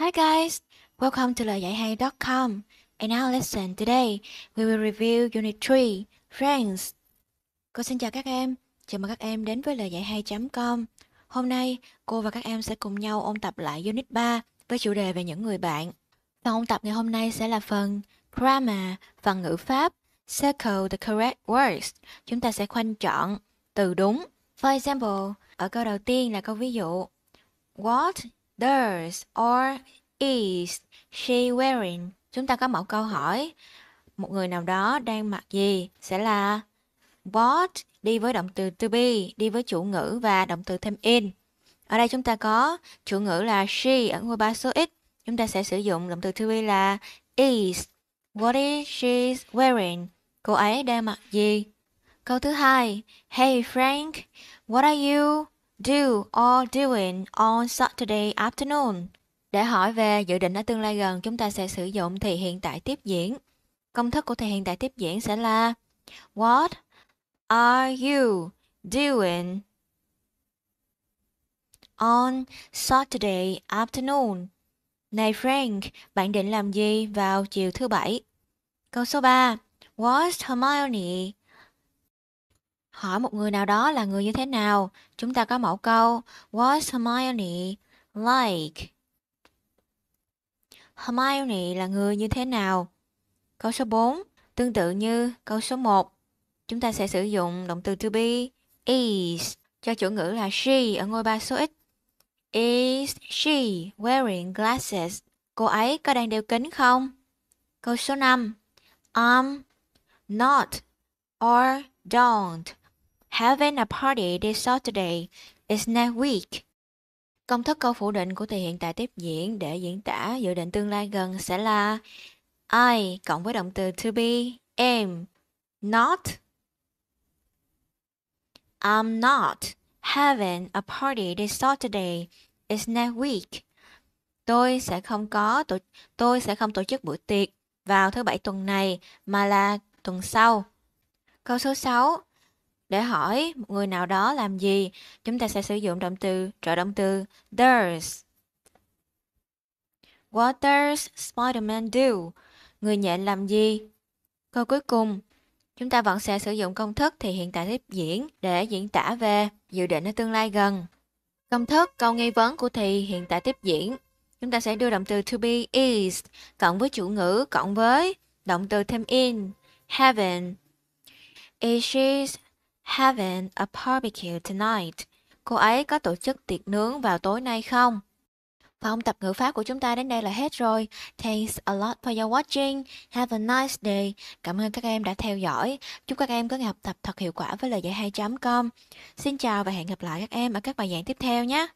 Hi guys, welcome to lời dạy hay.com. In our lesson today, we will review Unit 3, Friends. Cô xin chào các em, chào mừng các em đến với lời dạy hay.com. Hôm nay, cô và các em sẽ cùng nhau ôn tập lại Unit 3 với chủ đề về những người bạn. Phần ôn tập ngày hôm nay sẽ là phần Grammar, phần ngữ pháp, Circle the correct words. Chúng ta sẽ khoanh chọn từ đúng. For example, ở câu đầu tiên là câu ví dụ. What does or is she wearing? Chúng ta có mẫu câu hỏi. Một người nào đó đang mặc gì sẽ là what đi với động từ to be, đi với chủ ngữ và động từ thêm in. Ở đây chúng ta có chủ ngữ là she ở ngôi ba số x. Chúng ta sẽ sử dụng động từ to be là is. What is she wearing? Cô ấy đang mặc gì? Câu thứ hai, Hey Frank, what are you do or doing on Saturday afternoon. Để hỏi về dự định ở tương lai gần, chúng ta sẽ sử dụng thì hiện tại tiếp diễn. Công thức của thì hiện tại tiếp diễn sẽ là What are you doing on Saturday afternoon? Này Frank, bạn định làm gì vào chiều thứ bảy? Câu số 3 Was Hermione hỏi một người nào đó là người như thế nào, chúng ta có mẫu câu What's Hermione like? Hermione là người như thế nào? Câu số 4, tương tự như câu số 1, chúng ta sẽ sử dụng động từ to be is cho chủ ngữ là she ở ngôi ba số ít. Is she wearing glasses? Cô ấy có đang đeo kính không? Câu số 5. I'm um, not or don't Having a party this Saturday is next week. Công thức câu phủ định của từ hiện tại tiếp diễn để diễn tả dự định tương lai gần sẽ là I cộng với động từ to be, am, not. I'm not having a party this Saturday is next week. Tôi sẽ không có tổ, tôi sẽ không tổ chức buổi tiệc vào thứ bảy tuần này mà là tuần sau. Câu số 6. Để hỏi một người nào đó làm gì, chúng ta sẽ sử dụng động từ trợ động từ does. What does Spider-Man do? Người nhện làm gì? Câu cuối cùng, chúng ta vẫn sẽ sử dụng công thức thì hiện tại tiếp diễn để diễn tả về dự định ở tương lai gần. Công thức câu nghi vấn của thì hiện tại tiếp diễn. Chúng ta sẽ đưa động từ to be is cộng với chủ ngữ cộng với động từ thêm in, heaven. Is she having a barbecue tonight? Cô ấy có tổ chức tiệc nướng vào tối nay không? Phòng tập ngữ pháp của chúng ta đến đây là hết rồi. Thanks a lot for your watching. Have a nice day. Cảm ơn các em đã theo dõi. Chúc các em có ngày học tập thật hiệu quả với lời dạy 2.com. Xin chào và hẹn gặp lại các em ở các bài giảng tiếp theo nhé.